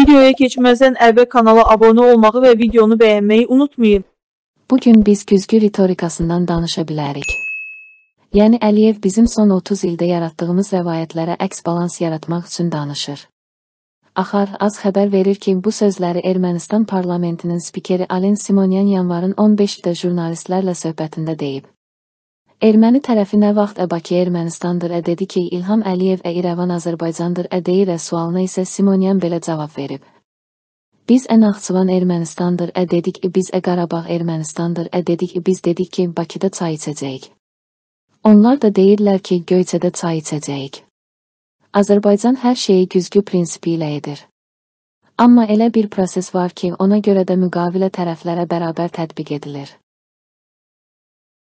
Videoya keçməzdən əvvəl kanala abunə olmağı və videonu bəyənməyi unutmayın. Bugün biz güzgü ritorikasından danışa bilərik. Yəni Əliyev bizim son 30 ildə yaratdığımız rəvayətlərə əks balans yaratmaq üçün danışır. Axar az xəbər verir ki, bu sözləri Ermənistan parlamentinin spikeri Alen Simonyan yanvarın 15-də jurnalistlərlə söhbətində deyib. Erməni tərəfi nə vaxt Əbaki Ermənistandır ə e, dedi ki, İlham Əliyev ə İrəvan Azərbaycandır ə e, deyir ə sualına isə Simonyan belə cavab verib. Biz ə Naxçıvan Ermənistandır ə e, dedik, biz ə Qarabağ Ermənistandır ə dedik, biz dedik ki, Bakıda çay içəcəyik. Onlar da deyirlər ki, Göyçədə çay içəcəyik. Azərbaycan hər şeyi güzgü prinsipi ilə edir. Amma elə bir proses var ki, ona görə də müqavilə tərəflərə bərabər tətbiq edilir.